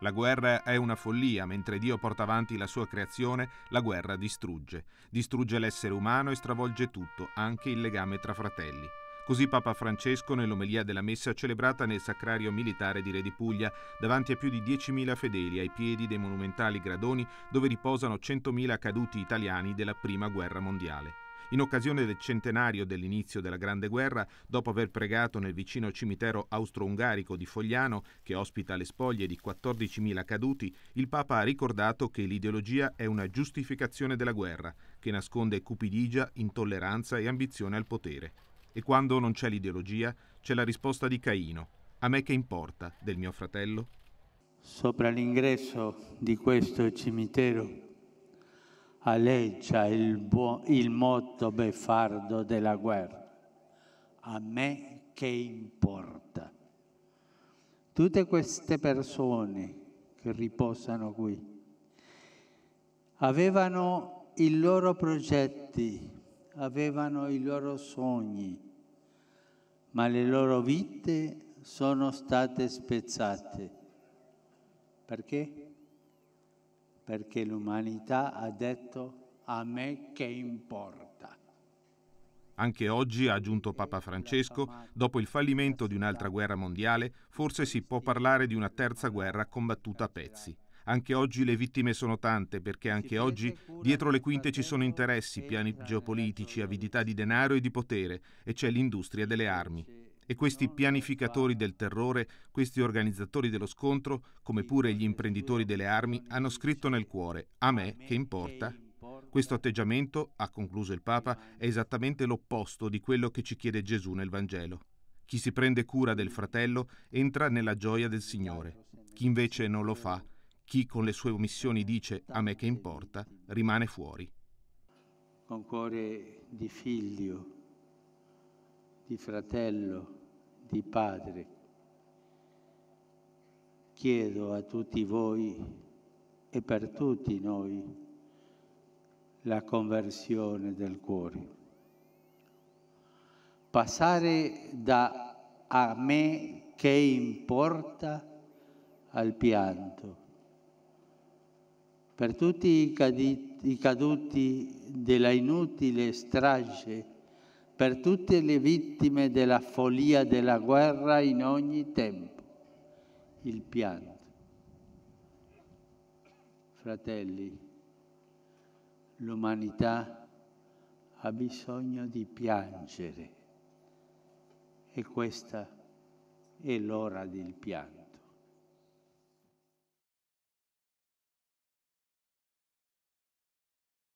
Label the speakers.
Speaker 1: La guerra è una follia, mentre Dio porta avanti la sua creazione, la guerra distrugge. Distrugge l'essere umano e stravolge tutto, anche il legame tra fratelli. Così Papa Francesco nell'omelia della messa celebrata nel sacrario militare di Re di Puglia, davanti a più di 10.000 fedeli ai piedi dei monumentali gradoni dove riposano 100.000 caduti italiani della Prima Guerra Mondiale. In occasione del centenario dell'inizio della Grande Guerra, dopo aver pregato nel vicino cimitero austro-ungarico di Fogliano, che ospita le spoglie di 14.000 caduti, il Papa ha ricordato che l'ideologia è una giustificazione della guerra, che nasconde cupidigia, intolleranza e ambizione al potere. E quando non c'è l'ideologia, c'è la risposta di Caino. A me che importa del mio fratello? Sopra l'ingresso di questo cimitero
Speaker 2: aleggia il, il motto beffardo della guerra. A me che importa? Tutte queste persone che riposano qui avevano i loro progetti, avevano i loro sogni, ma le loro vite sono state spezzate. Perché? perché l'umanità ha detto a me che importa.
Speaker 1: Anche oggi, ha aggiunto Papa Francesco, dopo il fallimento di un'altra guerra mondiale, forse si può parlare di una terza guerra combattuta a pezzi. Anche oggi le vittime sono tante perché anche oggi dietro le quinte ci sono interessi, piani geopolitici, avidità di denaro e di potere e c'è l'industria delle armi. E questi pianificatori del terrore, questi organizzatori dello scontro, come pure gli imprenditori delle armi, hanno scritto nel cuore, a me che importa, questo atteggiamento, ha concluso il Papa, è esattamente l'opposto di quello che ci chiede Gesù nel Vangelo. Chi si prende cura del fratello entra nella gioia del Signore. Chi invece non lo fa, chi con le sue omissioni dice a me che importa, rimane fuori.
Speaker 2: Con cuore di figlio, di fratello, di Padre. Chiedo a tutti voi e per tutti noi la conversione del cuore. Passare da a me che importa al pianto. Per tutti i caduti della inutile strage per tutte le vittime della follia della guerra in ogni tempo, il pianto. Fratelli, l'umanità ha bisogno di piangere e questa è l'ora del pianto.